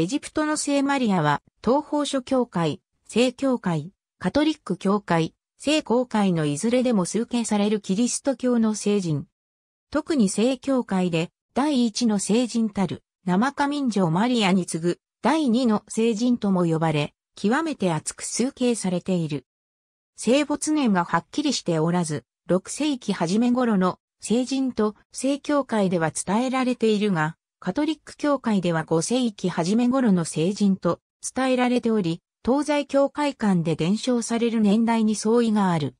エジプトの聖マリアは、東方諸教会、聖教会、カトリック教会、聖公会のいずれでも崇敬されるキリスト教の聖人。特に聖教会で、第一の聖人たる、生花民女マリアに次ぐ、第二の聖人とも呼ばれ、極めて厚く崇敬されている。聖没年がはっきりしておらず、6世紀初め頃の聖人と聖教会では伝えられているが、カトリック教会では5世紀初め頃の聖人と伝えられており、東西教会間で伝承される年代に相違がある。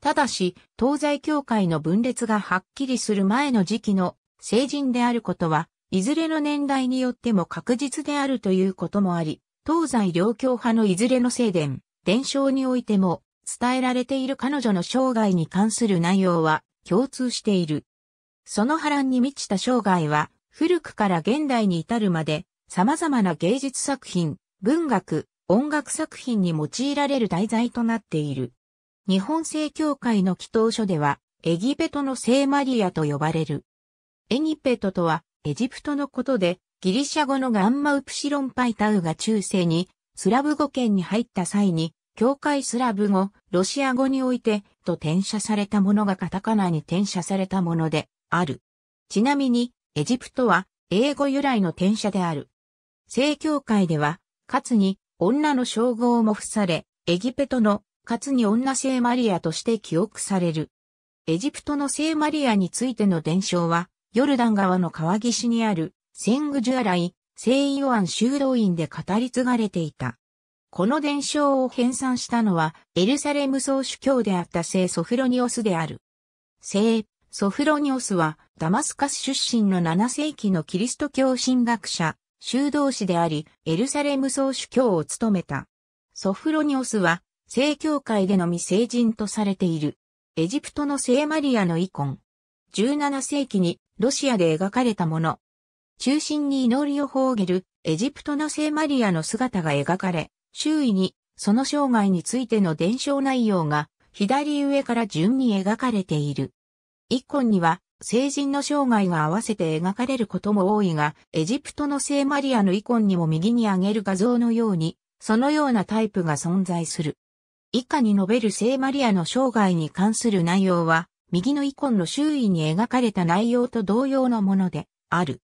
ただし、東西教会の分裂がはっきりする前の時期の聖人であることは、いずれの年代によっても確実であるということもあり、東西両教派のいずれの聖殿、伝承においても、伝えられている彼女の生涯に関する内容は共通している。その波乱に満ちた生涯は、古くから現代に至るまで、様々な芸術作品、文学、音楽作品に用いられる題材となっている。日本正教会の祈祷書では、エギペトの聖マリアと呼ばれる。エギペトとは、エジプトのことで、ギリシャ語のガンマウプシロンパイタウが中世に、スラブ語圏に入った際に、教会スラブ語、ロシア語において、と転写されたものがカタカナに転写されたもので、ある。ちなみに、エジプトは英語由来の転写である。正教会では、かつに女の称号も付され、エギペトのかつに女聖マリアとして記憶される。エジプトの聖マリアについての伝承は、ヨルダン川の川岸にあるセングジュアライ、聖イオアン修道院で語り継がれていた。この伝承を編纂したのは、エルサレム総主教であった聖ソフロニオスである。聖ソフロニオスは、ダマスカス出身の7世紀のキリスト教神学者、修道士であり、エルサレム総主教を務めた。ソフロニオスは、正教会でのみ聖人とされている。エジプトの聖マリアのイコン。17世紀にロシアで描かれたもの。中心に祈りを放げるエジプトの聖マリアの姿が描かれ、周囲にその生涯についての伝承内容が左上から順に描かれている。イコンには成人の生涯が合わせて描かれることも多いが、エジプトの聖マリアのイコンにも右に上げる画像のように、そのようなタイプが存在する。以下に述べる聖マリアの生涯に関する内容は、右のイコンの周囲に描かれた内容と同様のものである。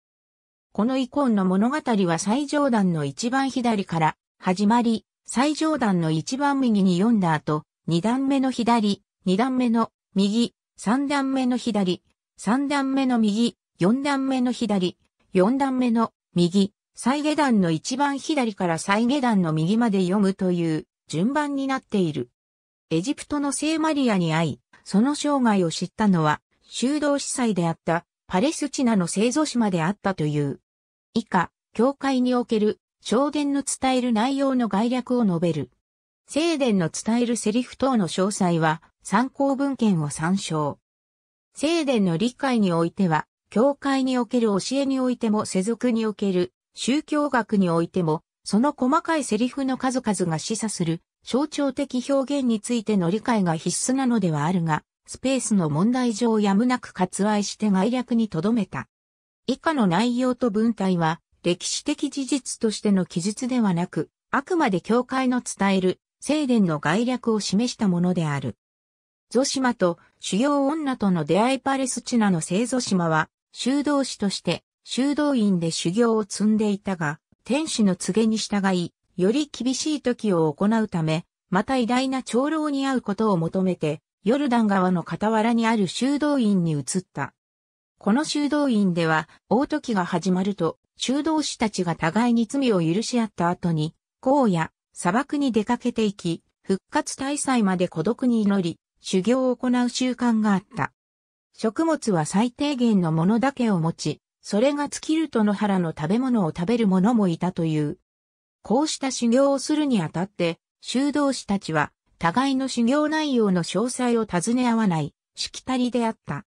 このイコンの物語は最上段の一番左から始まり、最上段の一番右に読んだ後、二段目の左、二段目の右、三段目の左、3段目の右、4段目の左、4段目の右、再下段の一番左から再下段の右まで読むという順番になっている。エジプトの聖マリアに会い、その生涯を知ったのは、修道司祭であったパレスチナの聖祖師まであったという。以下、教会における証伝の伝える内容の概略を述べる。聖伝の伝えるセリフ等の詳細は参考文献を参照。聖伝の理解においては、教会における教えにおいても世俗における宗教学においても、その細かいセリフの数々が示唆する象徴的表現についての理解が必須なのではあるが、スペースの問題上やむなく割愛して概略に留めた。以下の内容と文体は、歴史的事実としての記述ではなく、あくまで教会の伝える、聖伝の概略を示したものである。ゾ島と主要女との出会いパレスチナの聖ゾ島は、修道士として修道院で修行を積んでいたが、天使の告げに従い、より厳しい時を行うため、また偉大な長老に会うことを求めて、ヨルダン川の傍らにある修道院に移った。この修道院では、大時が始まると、修道士たちが互いに罪を許し合った後に、荒野、砂漠に出かけていき、復活大祭まで孤独に祈り、修行を行う習慣があった。食物は最低限のものだけを持ち、それが尽きると野原の食べ物を食べる者もいたという。こうした修行をするにあたって、修道士たちは、互いの修行内容の詳細を尋ね合わない、しきたりであった。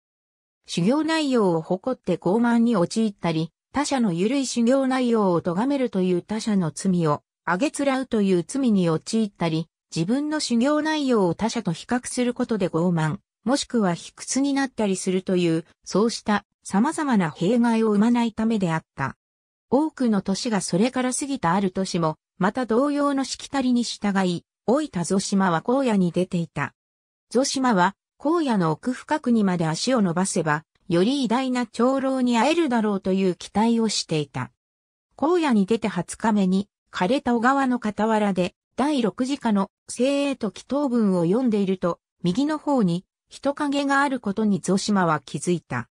修行内容を誇って傲慢に陥ったり、他者の緩い修行内容を咎めるという他者の罪を、あげつらうという罪に陥ったり、自分の修行内容を他者と比較することで傲慢、もしくは卑屈になったりするという、そうした様々な弊害を生まないためであった。多くの年がそれから過ぎたある年も、また同様のしきたりに従い、老いたゾ島は荒野に出ていた。ゾ島は、荒野の奥深くにまで足を伸ばせば、より偉大な長老に会えるだろうという期待をしていた。荒野に出て20日目に、枯れた小川の傍らで、第6次下の精鋭と祈祷文を読んでいると、右の方に人影があることにゾシマは気づいた。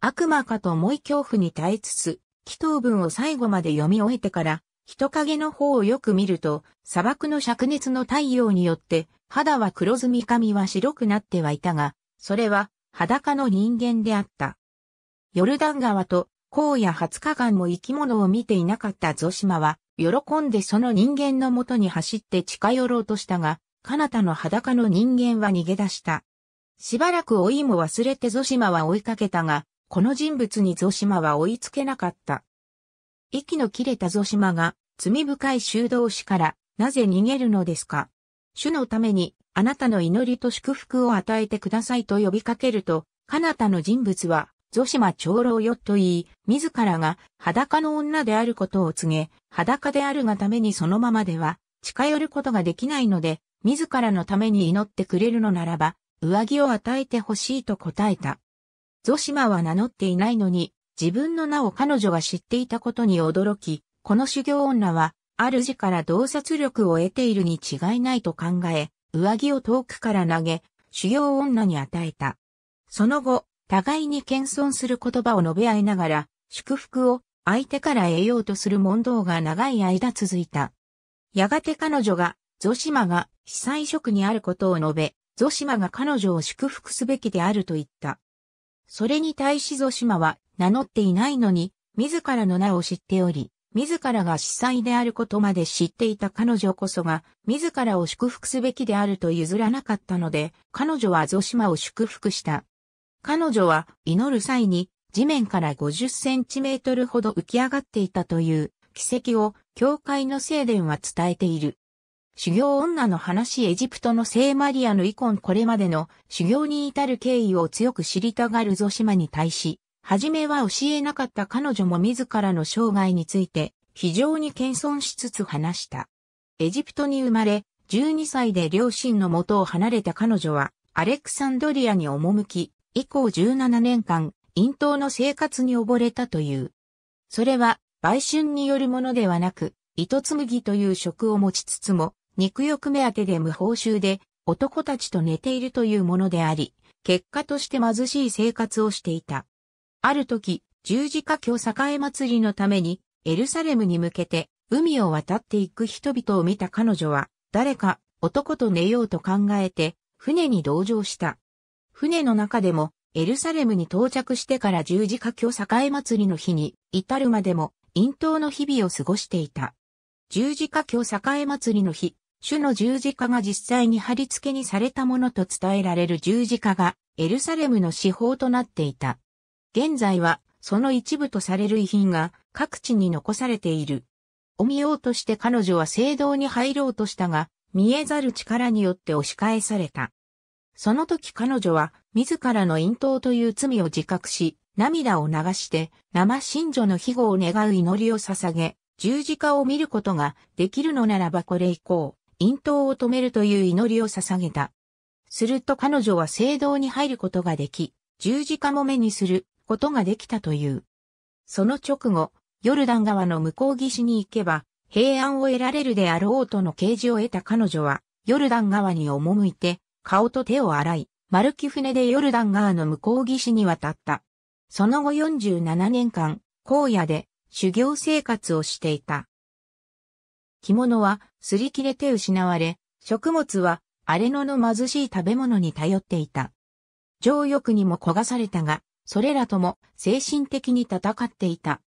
悪魔かと思い恐怖に耐えつつ、祈祷文を最後まで読み終えてから、人影の方をよく見ると、砂漠の灼熱の太陽によって、肌は黒ずみ髪は白くなってはいたが、それは裸の人間であった。ヨルダン川と荒野20日間も生き物を見ていなかったゾシマは、喜んでその人間のもとに走って近寄ろうとしたが、彼方の裸の人間は逃げ出した。しばらく老いも忘れてゾシマは追いかけたが、この人物にゾシマは追いつけなかった。息の切れたゾシマが、罪深い修道士から、なぜ逃げるのですか主のために、あなたの祈りと祝福を与えてくださいと呼びかけると、彼方の人物は、ゾシマ長老よと言い、自らが裸の女であることを告げ、裸であるがためにそのままでは近寄ることができないので、自らのために祈ってくれるのならば、上着を与えてほしいと答えた。ゾシマは名乗っていないのに、自分の名を彼女が知っていたことに驚き、この修行女は、主から洞察力を得ているに違いないと考え、上着を遠くから投げ、修行女に与えた。その後、互いに謙遜する言葉を述べ合いながら、祝福を相手から得ようとする問答が長い間続いた。やがて彼女が、ゾシマが被災職にあることを述べ、ゾシマが彼女を祝福すべきであると言った。それに対しゾシマは名乗っていないのに、自らの名を知っており、自らが司祭であることまで知っていた彼女こそが、自らを祝福すべきであると譲らなかったので、彼女はゾシマを祝福した。彼女は祈る際に地面から50センチメートルほど浮き上がっていたという奇跡を教会の聖殿は伝えている。修行女の話エジプトの聖マリアの遺恨これまでの修行に至る経緯を強く知りたがるゾシマに対し、初めは教えなかった彼女も自らの生涯について非常に謙遜しつつ話した。エジプトに生まれ、12歳で両親の元を離れた彼女はアレクサンドリアに赴き、以降17年間、陰頭の生活に溺れたという。それは、売春によるものではなく、糸紡ぎという職を持ちつつも、肉欲目当てで無報酬で、男たちと寝ているというものであり、結果として貧しい生活をしていた。ある時、十字架橋栄祭りのために、エルサレムに向けて、海を渡っていく人々を見た彼女は、誰か男と寝ようと考えて、船に同乗した。船の中でも、エルサレムに到着してから十字架橋栄祭りの日に、至るまでも、陰頭の日々を過ごしていた。十字架橋栄祭りの日、主の十字架が実際に貼り付けにされたものと伝えられる十字架が、エルサレムの司法となっていた。現在は、その一部とされる遺品が各地に残されている。お見ようとして彼女は聖堂に入ろうとしたが、見えざる力によって押し返された。その時彼女は自らの隠頭という罪を自覚し、涙を流して生信女の庇護を願う祈りを捧げ、十字架を見ることができるのならばこれ以降、隠頭を止めるという祈りを捧げた。すると彼女は聖堂に入ることができ、十字架も目にすることができたという。その直後、ヨルダン川の向こう岸に行けば、平安を得られるであろうとの啓示を得た彼女は、ヨルダン川に赴いて、顔と手を洗い、丸木船でヨルダン川の向こう岸に渡った。その後47年間、荒野で修行生活をしていた。着物は擦り切れて失われ、食物は荒れ野の貧しい食べ物に頼っていた。情欲にも焦がされたが、それらとも精神的に戦っていた。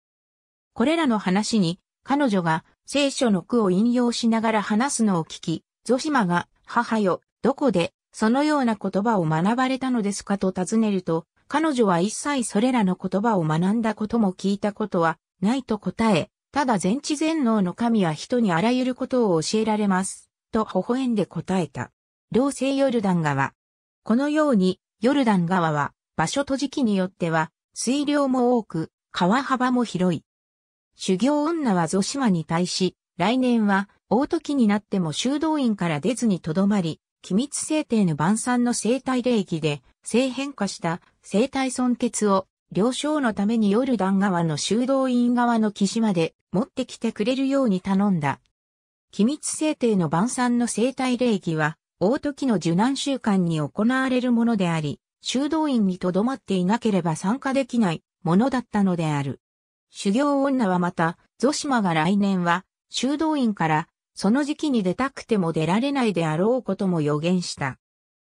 これらの話に、彼女が聖書の句を引用しながら話すのを聞き、ゾシマが、母よ、どこでそのような言葉を学ばれたのですかと尋ねると、彼女は一切それらの言葉を学んだことも聞いたことはないと答え、ただ全知全能の神は人にあらゆることを教えられます、と微笑んで答えた。両生ヨルダン川。このように、ヨルダン川は、場所と時期によっては、水量も多く、川幅も広い。修行女はゾシマに対し、来年は、大時になっても修道院から出ずにとどまり、機密制定の晩餐の生体霊儀で、性変化した生体損欠を、了承のためにヨルダン側の修道院側の岸まで持ってきてくれるように頼んだ。機密制定の晩餐の生体礼儀は、大時の受難習慣に行われるものであり、修道院に留まっていなければ参加できないものだったのである。修行女はまた、ゾシマが来年は、修道院からその時期に出たくても出られないであろうことも予言した。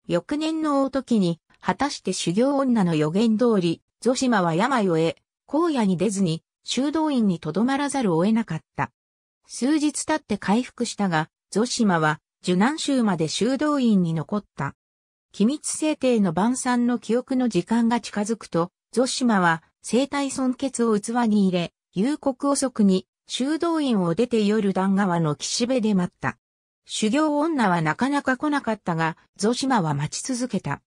翌年の大時に、果たして修行女の予言通り、ゾシマは病を得、荒野に出ずに、修道院に留まらざるを得なかった。数日経って回復したが、ゾシマは、受難州まで修道院に残った。機密制定の晩餐の記憶の時間が近づくと、ゾシマは、生体尊血を器に入れ、夕刻遅くに修道院を出て夜段川の岸辺で待った。修行女はなかなか来なかったが、ゾシマは待ち続けた。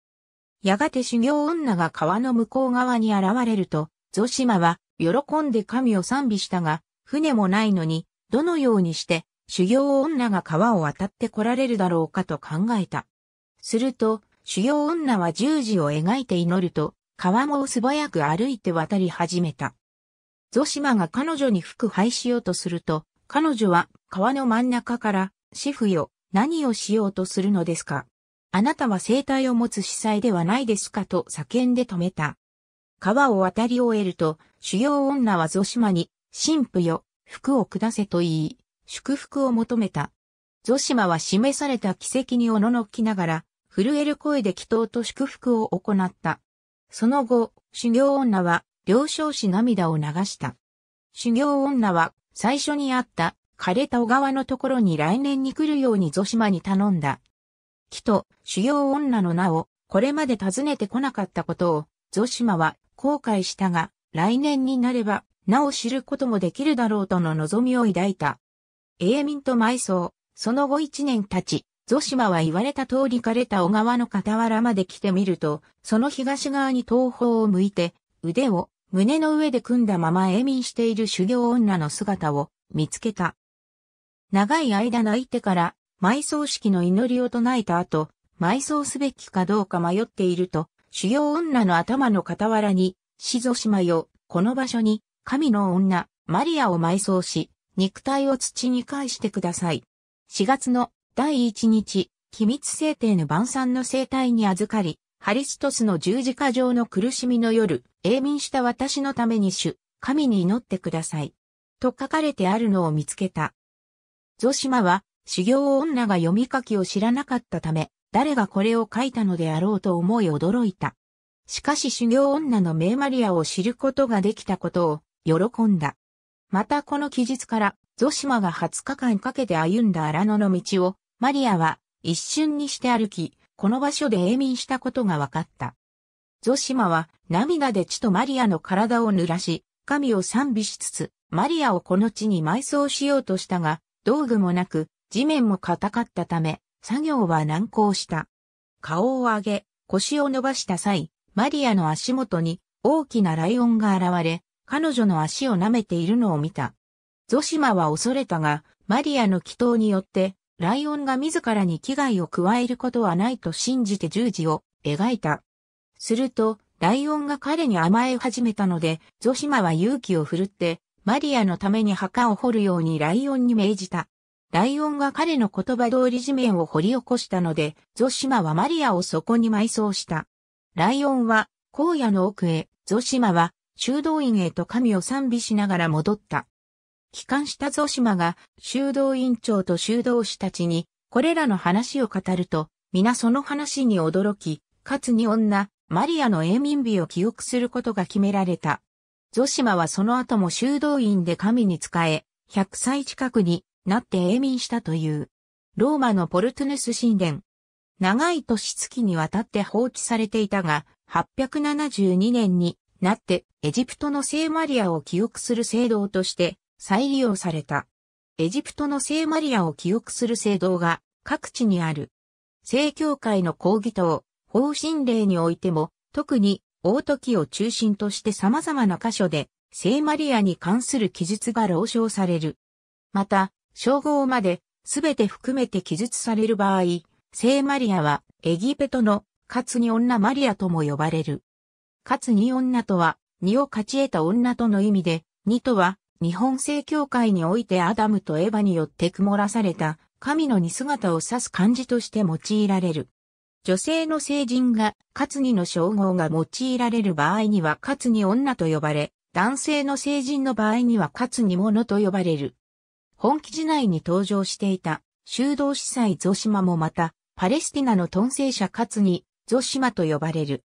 やがて修行女が川の向こう側に現れると、ゾシマは喜んで神を賛美したが、船もないのに、どのようにして修行女が川を渡って来られるだろうかと考えた。すると、修行女は十字を描いて祈ると、川も素早く歩いて渡り始めた。ゾシマが彼女に服配しようとすると、彼女は川の真ん中から、シフよ、何をしようとするのですかあなたは生体を持つ司祭ではないですかと叫んで止めた。川を渡り終えると、主要女はゾシマに、神父よ、服を下せと言い、祝福を求めた。ゾシマは示された奇跡におののきながら、震える声で祈祷と祝福を行った。その後、修行女は病床し涙を流した。修行女は最初にあった枯れた小川のところに来年に来るようにゾマに頼んだ。木と修行女の名をこれまで訪ねてこなかったことをゾマは後悔したが来年になれば名を知ることもできるだろうとの望みを抱いた。永民と埋葬、その後一年経ち、ゾマは言われた通り枯れた小川の傍らまで来てみると、その東側に東方を向いて、腕を胸の上で組んだまま永眠している修行女の姿を見つけた。長い間泣いてから埋葬式の祈りを唱えた後、埋葬すべきかどうか迷っていると、修行女の頭の傍らに、しぞしまよ、この場所に、神の女、マリアを埋葬し、肉体を土に返してください。4月の第1日、機密制定の晩餐の生態に預かり、ハリストスの十字架上の苦しみの夜、永眠した私のために主、神に祈ってください。と書かれてあるのを見つけた。ゾシマは、修行女が読み書きを知らなかったため、誰がこれを書いたのであろうと思い驚いた。しかし修行女のメイマリアを知ることができたことを喜んだ。またこの記述から、ゾシマが20日間かけて歩んだ荒野の道を、マリアは一瞬にして歩き、この場所で永眠したことが分かった。ゾシマは涙で地とマリアの体を濡らし、神を賛美しつつ、マリアをこの地に埋葬しようとしたが、道具もなく、地面も硬かったため、作業は難航した。顔を上げ、腰を伸ばした際、マリアの足元に大きなライオンが現れ、彼女の足を舐めているのを見た。ゾシマは恐れたが、マリアの祈祷によってライオンが自らに危害を加えることはないと信じて十字を描いた。すると、ライオンが彼に甘え始めたので、ゾシマは勇気を振るって、マリアのために墓を掘るようにライオンに命じた。ライオンが彼の言葉通り地面を掘り起こしたので、ゾシマはマリアをそこに埋葬した。ライオンは、荒野の奥へ、ゾシマは、修道院へと神を賛美しながら戻った。帰還したゾシマが修道院長と修道士たちに、これらの話を語ると、皆その話に驚き、かつに女、マリアの永民日を記憶することが決められた。ゾシマはその後も修道院で神に仕え、100歳近くになって永民したという。ローマのポルトゥネス神殿。長い年月にわたって放置されていたが、872年になってエジプトの聖マリアを記憶する聖堂として再利用された。エジプトの聖マリアを記憶する聖堂が各地にある。聖教会の講義等、方針令においても、特に大時を中心として様々な箇所で、聖マリアに関する記述が朗唱される。また、称号まで、全て含めて記述される場合、聖マリアは、エギペトの、かつに女マリアとも呼ばれる。かつに女とは、にを勝ち得た女との意味で、にとは、日本正教会においてアダムとエヴァによって曇らされた神の似姿を指す漢字として用いられる。女性の聖人が、かつにの称号が用いられる場合にはかつに女と呼ばれ、男性の聖人の場合にはかつに者と呼ばれる。本記事内に登場していた修道司祭ゾシマもまた、パレスティナの尊聖者かつに、ゾシマと呼ばれる。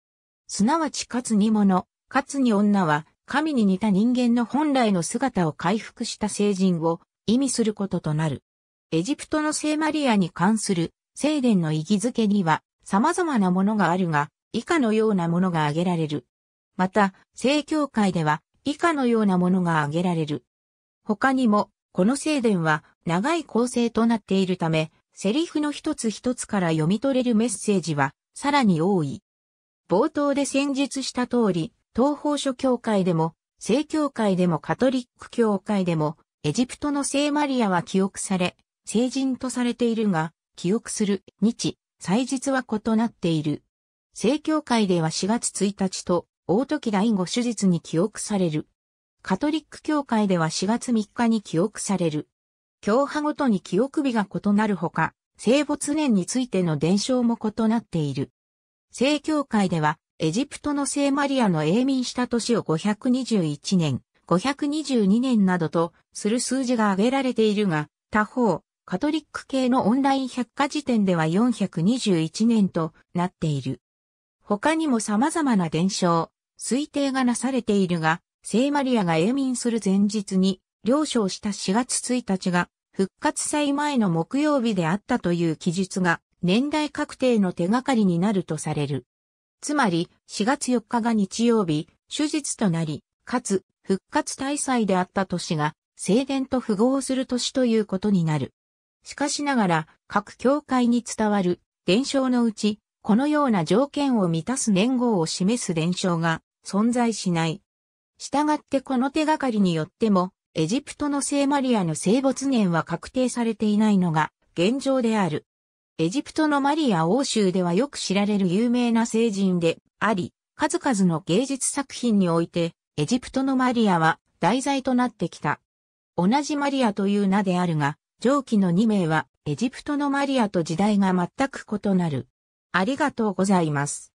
すなわちかつに者、かつに女は、神に似た人間の本来の姿を回復した聖人を意味することとなる。エジプトの聖マリアに関する聖殿の意義づけには様々なものがあるが、以下のようなものが挙げられる。また、聖教会では以下のようなものが挙げられる。他にも、この聖殿は長い構成となっているため、セリフの一つ一つから読み取れるメッセージはさらに多い。冒頭で先述した通り、東方諸教会でも、聖教会でもカトリック教会でも、エジプトの聖マリアは記憶され、聖人とされているが、記憶する日、祭日は異なっている。聖教会では4月1日と、大時第五手術に記憶される。カトリック教会では4月3日に記憶される。教派ごとに記憶日が異なるほか、聖没年についての伝承も異なっている。聖教会ではエジプトの聖マリアの永民した年を521年、522年などとする数字が挙げられているが、他方、カトリック系のオンライン百科事典では421年となっている。他にも様々な伝承、推定がなされているが、聖マリアが永民する前日に、了承した4月1日が、復活祭前の木曜日であったという記述が、年代確定の手がかりになるとされる。つまり4月4日が日曜日、手術となり、かつ復活大祭であった年が正殿と符合する年ということになる。しかしながら各教会に伝わる伝承のうち、このような条件を満たす年号を示す伝承が存在しない。したがってこの手がかりによっても、エジプトの聖マリアの聖没年は確定されていないのが現状である。エジプトのマリア欧州ではよく知られる有名な聖人であり、数々の芸術作品において、エジプトのマリアは題材となってきた。同じマリアという名であるが、上記の2名はエジプトのマリアと時代が全く異なる。ありがとうございます。